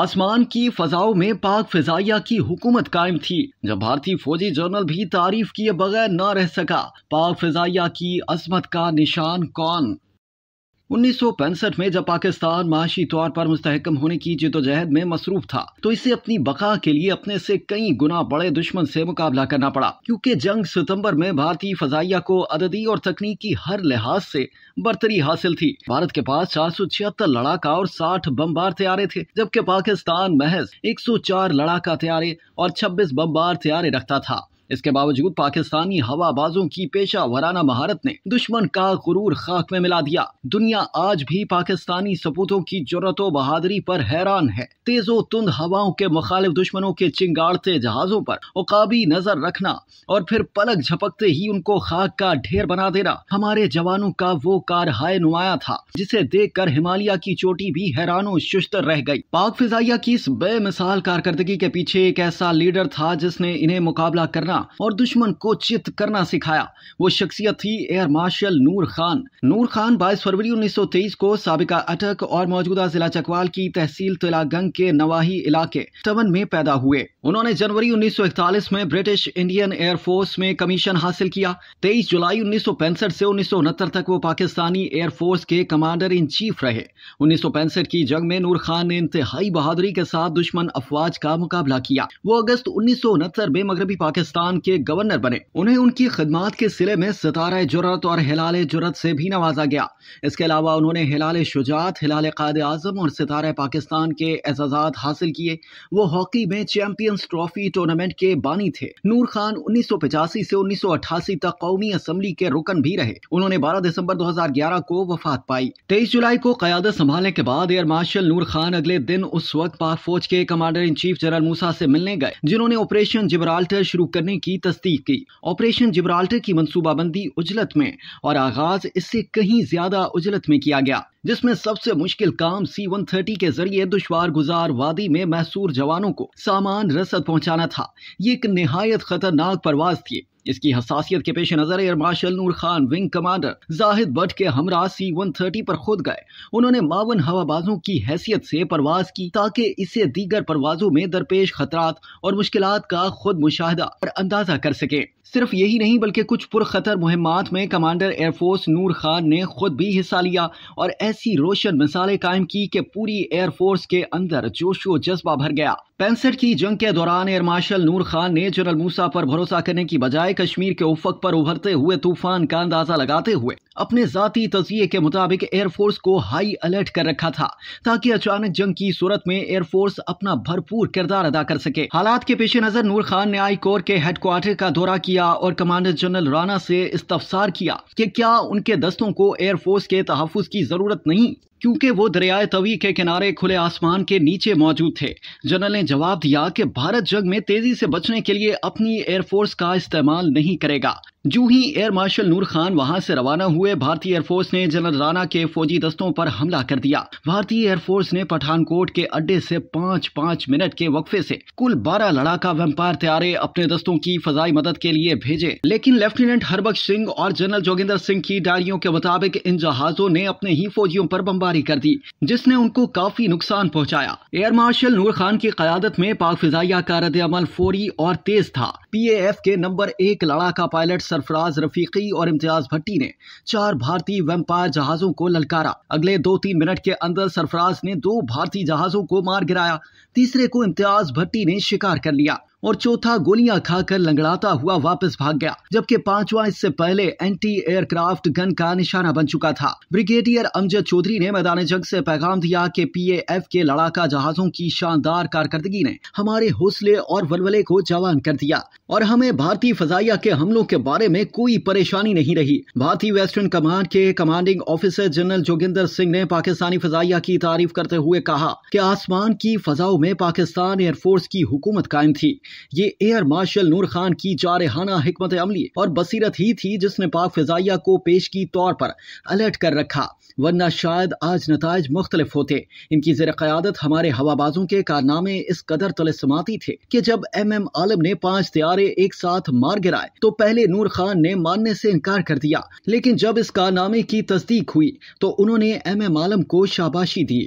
आसमान की फजाओं में पाक फिजाइया की हुकूमत कायम थी जब भारतीय फौजी जनरल भी तारीफ किए बगैर न रह सका पाक फिजाइया की अजमत का निशान कौन उन्नीस में जब पाकिस्तान माशी तौर पर मुस्तकम होने की जदोजहद में मसरूफ था तो इसे अपनी बका के लिए अपने से कई गुना बड़े दुश्मन से मुकाबला करना पड़ा क्योंकि जंग सितंबर में भारतीय फजाइया को अददी और तकनीकी हर लिहाज से बर्तरी हासिल थी भारत के पास चार सौ छिहत्तर लड़ाका और साठ बम्बार तैयारे थे जबकि पाकिस्तान महज एक सौ चार लड़ाका तैयारे और छब्बीस बम्बार तैयारे रखता था इसके बावजूद पाकिस्तानी हवाबाजों की पेशा वराना महारत ने दुश्मन का गुरूर खाक में मिला दिया दुनिया आज भी पाकिस्तानी सपूतों की जरूरत बहादरी पर हैरान है तेजो तुंद हवाओं के मुखालिफ दुश्मनों के चिंगाड़ते जहाजों पर उकाबी नजर रखना और फिर पलक झपकते ही उनको खाक का ढेर बना देना हमारे जवानों का वो कार हाय नुमाया था जिसे देख कर हिमालय की चोटी भी हैरानो शुष्ट रह गई पाक फिजाइया की इस बेमिसाल कारकर्दगी के पीछे एक ऐसा लीडर था जिसने इन्हें मुकाबला करना और दुश्मन को चित करना सिखाया वो शख्सियत थी एयर मार्शल नूर खान नूर खान 22 फरवरी 1923 को सबका अटक और मौजूदा जिला चकवाल की तहसील तिलागंग के नवाही इलाके तवन में पैदा हुए उन्होंने जनवरी 1941 में ब्रिटिश इंडियन एयरफोर्स में कमीशन हासिल किया 23 जुलाई उन्नीस से उन्नीस तक वो पाकिस्तानी एयरफोर्स के कमांडर इन चीफ रहे उन्नीस की जंग में नूर खान ने इंतहाई बहादुरी के साथ दुश्मन अफवाज का मुकाबला किया वो अगस्त उन्नीस में मगरबी पाकिस्तान पाकिस्तान के गवर्नर बने उन्हें उनकी खिदमत के सिले में सितार जुरत और हिलाल जुरत से भी नवाजा गया इसके अलावा उन्होंने हिलाल शुजात हिलाल कायद आजम और सितारे पाकिस्तान के एजाजात हासिल किए वो हॉकी में चैंपियंस ट्रॉफी टूर्नामेंट के बानी थे नूर खान उन्नीस सौ पचासी से उन्नीस सौ अठासी तक कौमी असम्बली के रुकन भी रहे उन्होंने बारह दिसंबर दो हजार ग्यारह को वफात पाई तेईस जुलाई को क्यादत संभालने के बाद एयर मार्शल नूर खान अगले दिन उस वक्त पाक फौज के commander in chief general Musa से मिलने गए जिन्होंने ऑपरेशन जिबराल्टर शुरू करने की तस्दीक की ऑपरेशन जिब्राल्टर की मनसूबाबंदी उजलत में और आगाज इससे कहीं ज्यादा उजलत में किया गया जिसमें सबसे मुश्किल काम सी वन थर्टी के जरिए दुशवार गुजार वादी में महसूर जवानों को सामान रसद पहुंचाना था ये एक नहायत खतरनाक परवाज थी इसकी हसासियत के पेश नज़र air marshal Noor Khan wing commander Zahid Bhatt के हमरा सी वन थर्टी पर खुद गए उन्होंने मावन हवाबाजों की हैसियत से परवाज की ताकि इसे दीगर परवाजों में दरपेश खतरात और मुश्किल का खुद मुशाहिदा और अंदाजा कर सके सिर्फ यही नहीं बल्कि कुछ पुरखतर मुहिमात में कमांडर एयरफोर्स नूर खान ने खुद भी हिस्सा लिया और ऐसी रोशन मिसालें कायम की कि पूरी एयरफोर्स के अंदर जोशो जज्बा भर गया पैंसठ की जंग के दौरान एयर मार्शल नूर खान ने जनरल मूसा पर भरोसा करने की बजाय कश्मीर के उफक पर उभरते हुए तूफान का अंदाजा लगाते हुए अपने ज़ाती तजिए के मुताबिक एयरफोर्स को हाई अलर्ट कर रखा था ताकि अचानक जंग की सूरत में एयरफोर्स अपना भरपूर किरदार अदा कर सके हालात के पेश नज़र नूर खान ने आई कोर के हेडक्वार्टर का दौरा किया और कमांडर जनरल राणा से इस्तफसार किया कि क्या उनके दस्तों को एयरफोर्स के तहफ़ की ज़रूरत नहीं क्योंकि वो दरियाए तवी के किनारे खुले आसमान के नीचे मौजूद थे जनरल ने जवाब दिया कि भारत जंग में तेजी से बचने के लिए अपनी एयरफोर्स का इस्तेमाल नहीं करेगा जू ही एयर मार्शल नूर खान वहां से रवाना हुए भारतीय एयरफोर्स ने जनरल राणा के फौजी दस्तों पर हमला कर दिया भारतीय एयरफोर्स ने पठानकोट के अड्डे से पाँच पाँच मिनट के वक्फे से कुल बारह लड़ाका वेम्पायर त्यारे अपने दस्तों की फजाई मदद के लिए भेजे लेकिन लेफ्टिनेंट हरबख सिंह और जनरल जोगिंदर सिंह की डायरियों के मुताबिक इन जहाजों ने अपने ही फौजियों पर बम्बार जारी कर दी जिसने उनको काफी नुकसान पहुंचाया एयर मार्शल नूर खान की क्यादत में पाक फिजाइया का रद्द अमल फौरी और तेज था पीएएफ के नंबर एक लड़ाका पायलट सरफराज रफीकी और इम्तियाज भट्टी ने चार भारतीय वेम्पायर जहाजों को ललकारा अगले दो तीन मिनट के अंदर सरफराज ने दो भारतीय जहाजों को मार गिराया तीसरे को इम्तियाज भट्टी ने शिकार कर लिया और चौथा गोलियां खाकर लंगड़ाता हुआ वापस भाग गया जबकि पांचवा इससे पहले एंटी एयरक्राफ्ट गन का निशाना बन चुका था ब्रिगेडियर अमजद चौधरी ने मैदान जंग से पैगाम दिया कि पीएएफ के लड़ाका जहाजों की शानदार कारकर्दगी ने हमारे हौसले और वलवले को जवान कर दिया और हमें भारतीय फजाइया के हमलों के बारे में कोई परेशानी नहीं रही भारतीय वेस्टर्न कमांड के commanding officer general Joginder Singh ने पाकिस्तानी फजाइया की तारीफ करते हुए कहा कि आसमान की फजाओं में पाकिस्तान एयरफोर्स की हुकूमत कायम थी ये एयर मार्शल नूर खान की जारहाना हमत अमली और बसीरत ही थी जिसने पाक फिजाइया को पेश की तौर पर अलर्ट कर रखा वरना शायद आज नतज मुख्तलिफ होते इनकी जर क़्यादत हमारे हवाबाजों के कारनामे इस कदर तले समाती थे कि जब एम एम आलम ने पांच त्यारे एक साथ मार गिराए तो पहले नूर खान ने मानने से इनकार कर दिया लेकिन जब इस कारनामे की तस्दीक हुई तो उन्होंने एम एम आलम को शाबाशी दी